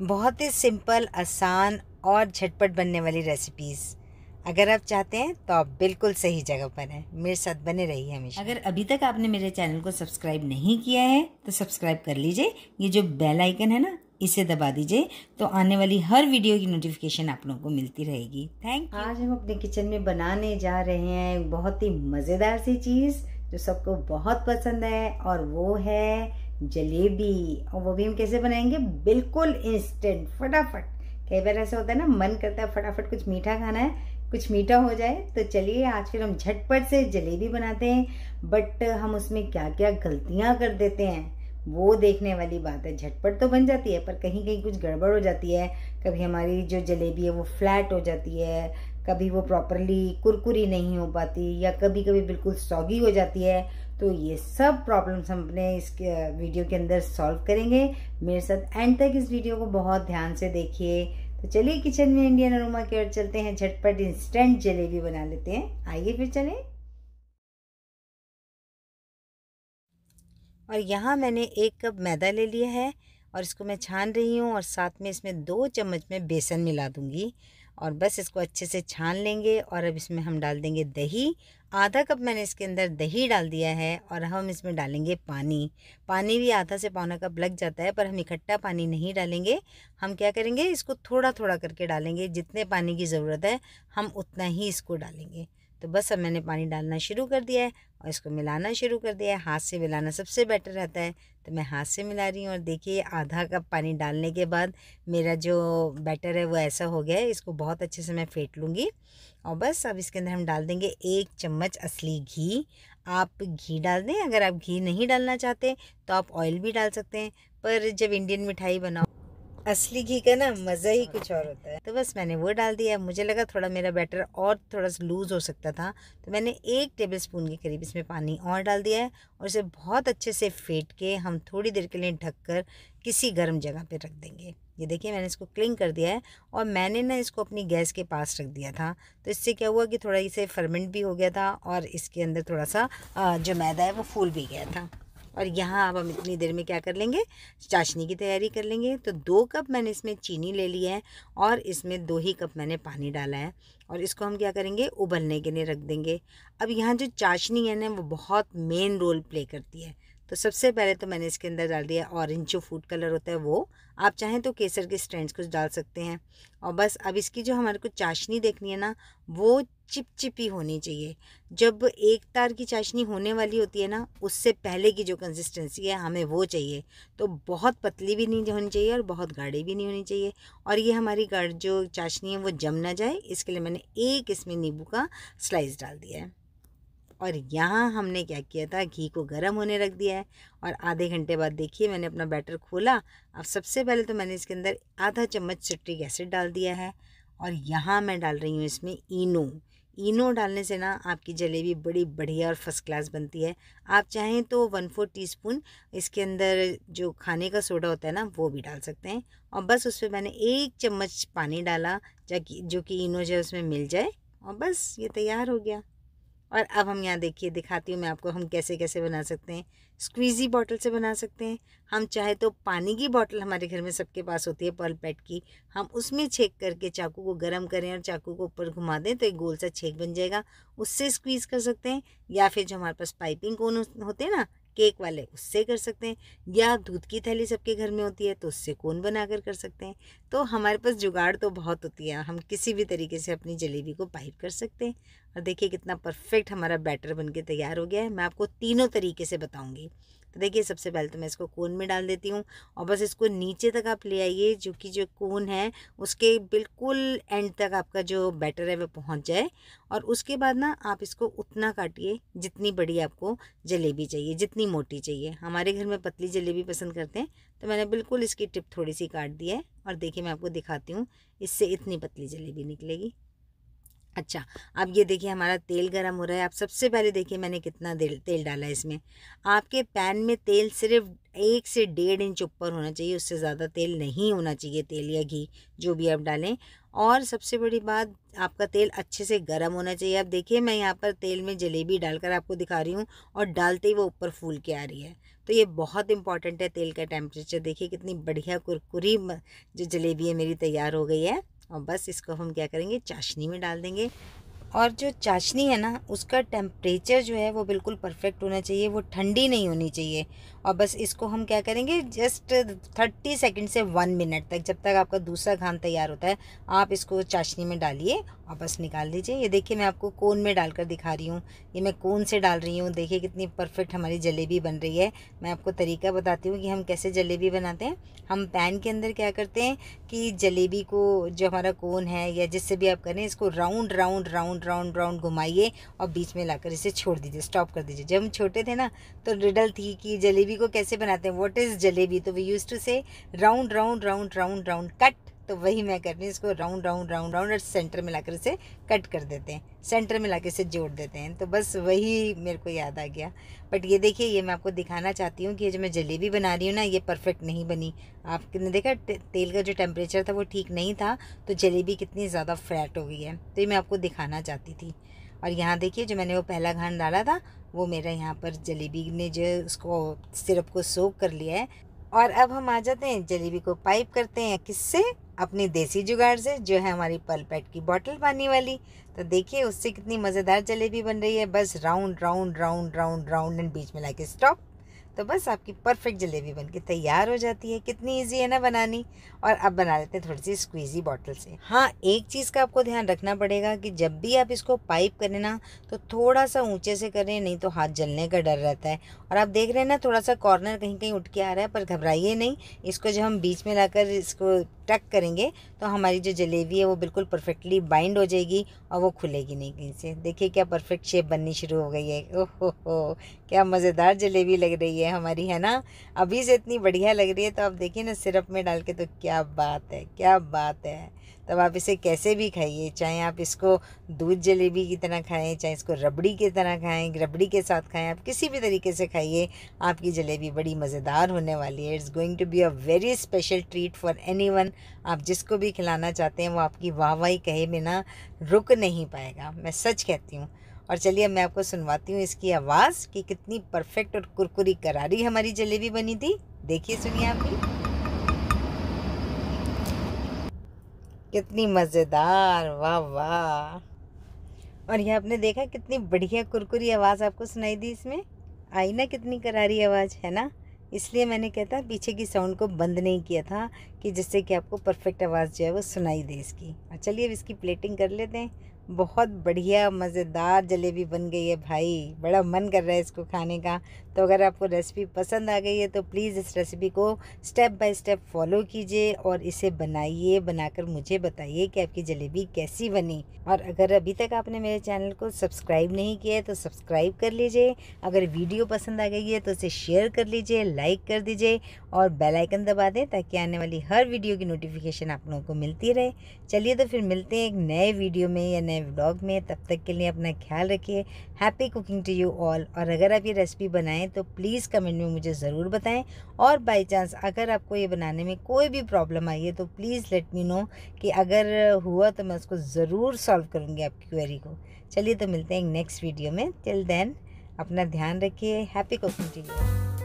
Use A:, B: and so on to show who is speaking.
A: बहुत ही सिंपल आसान और झटपट बनने वाली रेसिपीज़ अगर आप चाहते हैं तो आप बिल्कुल सही जगह पर हैं मेरे साथ बने रहिए हमेशा अगर अभी तक आपने मेरे चैनल को सब्सक्राइब नहीं किया है तो सब्सक्राइब कर लीजिए ये जो बेल आइकन है ना इसे दबा दीजिए तो आने वाली हर वीडियो की नोटिफिकेशन आप लोगों को मिलती रहेगी थैंक आज हम अपने किचन में बनाने जा रहे हैं बहुत ही मज़ेदार सी चीज़ जो सबको बहुत पसंद है और वो है जलेबी और वो भी हम कैसे बनाएंगे बिल्कुल इंस्टेंट फटाफट कई बार ऐसा होता है ना मन करता है फटाफट कुछ मीठा खाना है कुछ मीठा हो जाए तो चलिए आज फिर हम झटपट से जलेबी बनाते हैं बट हम उसमें क्या क्या गलतियाँ कर देते हैं वो देखने वाली बात है झटपट तो बन जाती है पर कहीं कहीं कुछ गड़बड़ हो जाती है कभी हमारी जो जलेबी है वो फ्लैट हो जाती है कभी वो प्रॉपरली कुरकुरी नहीं हो पाती या कभी कभी बिल्कुल सॉगी हो जाती है तो ये सब प्रॉब्लम्स हम अपने इस वीडियो के अंदर सॉल्व करेंगे मेरे साथ एंड तक इस वीडियो को बहुत ध्यान से देखिए तो चलिए किचन में इंडियन अरोमा की ओर चलते हैं झटपट इंस्टेंट जलेबी बना लेते हैं आइए फिर चले और यहाँ मैंने एक कप मैदा ले लिया है और इसको मैं छान रही हूँ और साथ में इसमें दो चम्मच में बेसन मिला दूँगी और बस इसको अच्छे से छान लेंगे और अब इसमें हम डाल देंगे दही आधा कप मैंने इसके अंदर दही डाल दिया है और हम इसमें डालेंगे पानी पानी भी आधा से पौना कप लग जाता है पर हम इकट्ठा पानी नहीं डालेंगे हम क्या करेंगे इसको थोड़ा थोड़ा करके डालेंगे जितने पानी की ज़रूरत है हम उतना ही इसको डालेंगे तो बस अब मैंने पानी डालना शुरू कर दिया है और इसको मिलाना शुरू कर दिया है हाथ से मिलाना सबसे बेटर रहता है तो मैं हाथ से मिला रही हूँ और देखिए आधा कप पानी डालने के बाद मेरा जो बैटर है वो ऐसा हो गया है इसको बहुत अच्छे से मैं फेंट लूँगी और बस अब इसके अंदर हम डाल देंगे एक चम्मच असली घी आप घी डाल दें अगर आप घी नहीं डालना चाहते तो आप ऑयल भी डाल सकते हैं पर जब इंडियन मिठाई बनाओ असली घी का ना मज़ा ही हाँ। कुछ और होता है तो बस मैंने वो डाल दिया मुझे लगा थोड़ा मेरा बैटर और थोड़ा सा लूज़ हो सकता था तो मैंने एक टेबल स्पून के करीब इसमें पानी और डाल दिया है और इसे बहुत अच्छे से फेंट के हम थोड़ी देर के लिए ढक कर किसी गर्म जगह पर रख देंगे ये देखिए मैंने इसको क्लीन कर दिया है और मैंने ना इसको अपनी गैस के पास रख दिया था तो इससे क्या हुआ कि थोड़ा इसे फर्मेंट भी हो गया था और इसके अंदर थोड़ा सा जो मैदा है वो फूल भी गया था और यहाँ अब हम इतनी देर में क्या कर लेंगे चाशनी की तैयारी कर लेंगे तो दो कप मैंने इसमें चीनी ले ली है और इसमें दो ही कप मैंने पानी डाला है और इसको हम क्या करेंगे उबलने के लिए रख देंगे अब यहाँ जो चाशनी है ना वो बहुत मेन रोल प्ले करती है तो सबसे पहले तो मैंने इसके अंदर डाल दिया ऑरेंज जो फूड कलर होता है वो आप चाहें तो केसर के स्ट्रेंड्स कुछ डाल सकते हैं और बस अब इसकी जो हमारे को चाशनी देखनी है ना वो चिपचिपी होनी चाहिए जब एक तार की चाशनी होने वाली होती है ना उससे पहले की जो कंसिस्टेंसी है हमें वो चाहिए तो बहुत पतली भी नहीं होनी चाहिए और बहुत गाढ़ी भी नहीं होनी चाहिए और ये हमारी गाढ़ जो चाशनी है वो जम ना जाए इसके लिए मैंने एक इसमें नींबू का स्लाइस डाल दिया है और यहाँ हमने क्या किया था घी को गर्म होने रख दिया है और आधे घंटे बाद देखिए मैंने अपना बैटर खोला अब सबसे पहले तो मैंने इसके अंदर आधा चम्मच सिट्रिक एसिड डाल दिया है और यहाँ मैं डाल रही हूँ इसमें इनो इनो डालने से ना आपकी जलेबी बड़ी बढ़िया और फर्स्ट क्लास बनती है आप चाहें तो वन फोर स्पून इसके अंदर जो खाने का सोडा होता है ना वो भी डाल सकते हैं और बस उस पर मैंने एक चम्मच पानी डाला जो कि इनो जो है उसमें मिल जाए और बस ये तैयार हो गया और अब हम यहाँ देखिए दिखाती हूँ मैं आपको हम कैसे कैसे बना सकते हैं स्क्वीज़ी बॉटल से बना सकते हैं हम चाहे तो पानी की बॉटल हमारे घर में सबके पास होती है पर्ल पैट की हम उसमें छेक करके चाकू को गर्म करें और चाकू को ऊपर घुमा दें तो एक गोल सा छेक बन जाएगा उससे स्क्वीज़ कर सकते हैं या फिर जो हमारे पास पाइपिंग कोन होते हैं ना केक वाले उससे कर सकते हैं या दूध की थैली सबके घर में होती है तो उससे कोन बनाकर कर सकते हैं तो हमारे पास जुगाड़ तो बहुत होती है हम किसी भी तरीके से अपनी जलेबी को पाइप कर सकते हैं और देखिए कितना परफेक्ट हमारा बैटर बनके तैयार हो गया है मैं आपको तीनों तरीके से बताऊँगी तो देखिए सबसे पहले तो मैं इसको कोन में डाल देती हूँ और बस इसको नीचे तक आप ले आइए जो कि जो कोन है उसके बिल्कुल एंड तक आपका जो बैटर है वह पहुँच जाए और उसके बाद ना आप इसको उतना काटिए जितनी बड़ी आपको जलेबी चाहिए जितनी मोटी चाहिए हमारे घर में पतली जलेबी पसंद करते हैं तो मैंने बिल्कुल इसकी टिप थोड़ी सी काट दी है और देखिए मैं आपको दिखाती हूँ इससे इतनी पतली जलेबी निकलेगी अच्छा अब ये देखिए हमारा तेल गर्म हो रहा है आप सबसे पहले देखिए मैंने कितना तेल तेल डाला है इसमें आपके पैन में तेल सिर्फ एक से डेढ़ इंच ऊपर होना चाहिए उससे ज़्यादा तेल नहीं होना चाहिए तेल या घी जो भी आप डालें और सबसे बड़ी बात आपका तेल अच्छे से गर्म होना चाहिए आप देखिए मैं यहाँ पर तेल में जलेबी डालकर आपको दिखा रही हूँ और डालते ही वो ऊपर फूल के आ रही है तो ये बहुत इंपॉर्टेंट है तेल का टेम्परेचर देखिए कितनी बढ़िया कुरकुरी जो जलेबी है मेरी तैयार हो गई है और बस इसको हम क्या करेंगे चाशनी में डाल देंगे और जो चाशनी है ना उसका टेम्परेचर जो है वो बिल्कुल परफेक्ट होना चाहिए वो ठंडी नहीं होनी चाहिए और बस इसको हम क्या करेंगे जस्ट थर्टी सेकेंड से वन मिनट तक जब तक आपका दूसरा घाम तैयार होता है आप इसको चाशनी में डालिए और बस निकाल दीजिए ये देखिए मैं आपको कोन में डालकर दिखा रही हूँ ये मैं कोन से डाल रही हूँ देखिए कितनी परफेक्ट हमारी जलेबी बन रही है मैं आपको तरीका बताती हूँ कि हम कैसे जलेबी बनाते हैं हम पैन के अंदर क्या करते हैं कि जलेबी को जो हमारा कोन है या जिससे भी आप करें इसको round round round round round घुमाइए और बीच में लाकर इसे छोड़ दीजिए स्टॉप कर दीजिए जब हम छोटे थे ना तो रिडल थी कि जलेबी जलेबी को कैसे बनाते हैं वॉट इज़ जलेबी तो we use to say round round round round round cut तो वही मैं कर रही हूँ इसको राउंड राउंड राउंड राउंड और सेंटर में लाकर इसे कट कर देते हैं सेंटर में लाकर इसे जोड़ देते हैं तो बस वही मेरे को याद आ गया बट ये देखिए ये मैं आपको दिखाना चाहती हूँ कि ये जो मैं जलेबी बना रही हूँ ना ये परफेक्ट नहीं बनी आपने देखा ते, तेल का जो टेम्परेचर था वो ठीक नहीं था तो जलेबी कितनी ज़्यादा फ्लैट हो गई है तो ये मैं आपको दिखाना चाहती थी और यहाँ देखिए जो मैंने वो पहला घान डाला था वो मेरा यहाँ पर जलेबी ने जो उसको सिरप को सोख कर लिया है और अब हम आ जाते हैं जलेबी को पाइप करते हैं किससे अपनी देसी जुगाड़ से जो है हमारी पैट की बॉटल पानी वाली तो देखिए उससे कितनी मज़ेदार जलेबी बन रही है बस round round round round round and बीच में लाके स्टॉप तो बस आपकी परफेक्ट जलेबी बन के तैयार हो जाती है कितनी इजी है ना बनानी और अब बना लेते हैं थोड़ी सी स्क्वीजी बॉटल से हाँ एक चीज़ का आपको ध्यान रखना पड़ेगा कि जब भी आप इसको पाइप करें ना तो थोड़ा सा ऊंचे से करें नहीं तो हाथ जलने का डर रहता है और आप देख रहे हैं ना थोड़ा सा कॉर्नर कहीं कहीं उठ के आ रहा है पर घबराइए नहीं इसको जब हम बीच में ला इसको टक करेंगे तो हमारी जो जलेबी है वो बिल्कुल परफेक्टली बाइंड हो जाएगी और वो खुलेगी नहीं कहीं से देखिए क्या परफेक्ट शेप बननी शुरू हो गई है ओह हो क्या मज़ेदार जलेबी लग रही है है हमारी है ना अभी से इतनी बढ़िया लग रही है तो आप देखिए ना सिरप में डाल के तो क्या बात है क्या बात है तब आप इसे कैसे भी खाइए चाहे आप इसको दूध जलेबी की तरह खाएं चाहे इसको रबड़ी की तरह खाएं रबड़ी के साथ खाएं आप किसी भी तरीके से खाइए आपकी जलेबी बड़ी मज़ेदार होने वाली है it's going to be a very special treat for anyone आप जिसको भी खिलाना चाहते हैं वो आपकी वाह वाही कहे बिना रुक नहीं पाएगा मैं सच कहती हूँ और चलिए मैं आपको सुनवाती हूँ इसकी आवाज़ कि कितनी परफेक्ट और कुरकुरी करारी हमारी जलेबी बनी थी देखिए सुनिए आप भी कितनी मज़ेदार वाह वाह और यह आपने देखा कितनी बढ़िया कुरकुरी आवाज़ आपको सुनाई दी इसमें आई ना कितनी करारी आवाज़ है ना इसलिए मैंने कहता पीछे की साउंड को बंद नहीं किया था कि जिससे कि आपको परफेक्ट आवाज़ जो है वो सुनाई दे इसकी और चलिए अब इसकी प्लेटिंग कर लेते हैं बहुत बढ़िया मज़ेदार जलेबी बन गई है भाई बड़ा मन कर रहा है इसको खाने का तो अगर आपको रेसिपी पसंद आ गई है तो प्लीज़ इस रेसिपी को स्टेप बाय स्टेप फॉलो कीजिए और इसे बनाइए बनाकर मुझे बताइए कि आपकी जलेबी कैसी बनी और अगर अभी तक आपने मेरे चैनल को सब्सक्राइब नहीं किया है तो सब्सक्राइब कर लीजिए अगर वीडियो पसंद आ गई है तो इसे शेयर कर लीजिए लाइक कर दीजिए और बेलाइकन दबा दें ताकि आने वाली हर वीडियो की नोटिफिकेशन आप लोगों को मिलती रहे चलिए तो फिर मिलते हैं एक नए वीडियो में या नए नए व्लॉग में तब तक के लिए अपना ख्याल रखिए happy cooking to you all और अगर आप ये रेसिपी बनाएं तो प्लीज़ कमेंट में मुझे ज़रूर बताएं और बाय चांस अगर आपको ये बनाने में कोई भी प्रॉब्लम आई है तो प्लीज़ लेट मी नो कि अगर हुआ तो मैं उसको ज़रूर सॉल्व करूँगी आपकी क्वेरी को चलिए तो मिलते हैं नेक्स्ट वीडियो में टिल देन अपना ध्यान रखिए हैप्पी कुकिंग टू यू